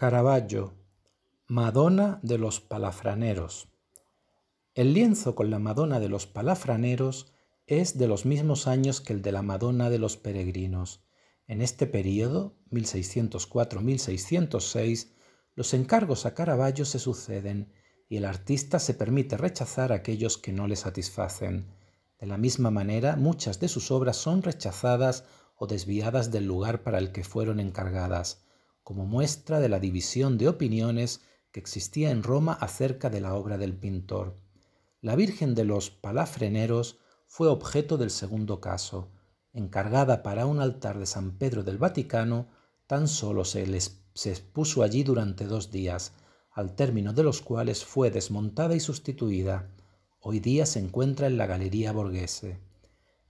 Caravaggio, Madonna de los Palafraneros. El lienzo con la Madonna de los Palafraneros es de los mismos años que el de la Madonna de los Peregrinos. En este periodo, 1604-1606, los encargos a Caravaggio se suceden y el artista se permite rechazar aquellos que no le satisfacen. De la misma manera, muchas de sus obras son rechazadas o desviadas del lugar para el que fueron encargadas como muestra de la división de opiniones que existía en Roma acerca de la obra del pintor. La Virgen de los Palafreneros fue objeto del segundo caso, encargada para un altar de San Pedro del Vaticano, tan solo se, les, expuso allí durante dos días, al término de los cuales fue desmontada y sustituida. Hoy día se encuentra en la Galería Borghese.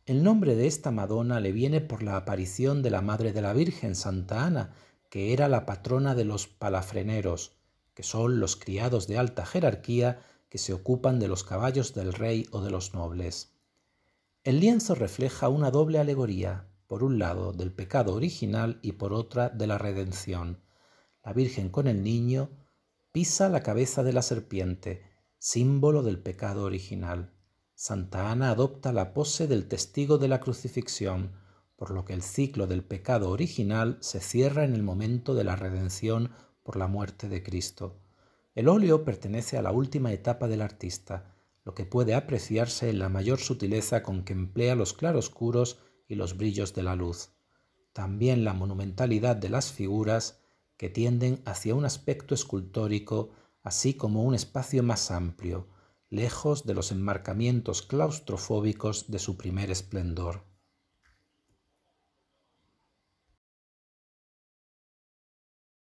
El nombre de esta Madonna le viene por la aparición de la Madre de la Virgen, Santa Ana, que era la patrona de los palafreneros, que son los criados de alta jerarquía que se ocupan de los caballos del rey o de los nobles. El lienzo refleja una doble alegoría, por un lado del pecado original y por otra de la redención. La Virgen con el niño pisa la cabeza de la serpiente, símbolo del pecado original. Santa Ana adopta la pose del testigo de la crucifixión, por lo que el ciclo del pecado original se cierra en el momento de la redención por la muerte de Cristo. El óleo pertenece a la última etapa del artista, lo que puede apreciarse en la mayor sutileza con que emplea los claroscuros y los brillos de la luz. También la monumentalidad de las figuras, que tienden hacia un aspecto escultórico, así como un espacio más amplio, lejos de los enmarcamientos claustrofóbicos de su primer esplendor.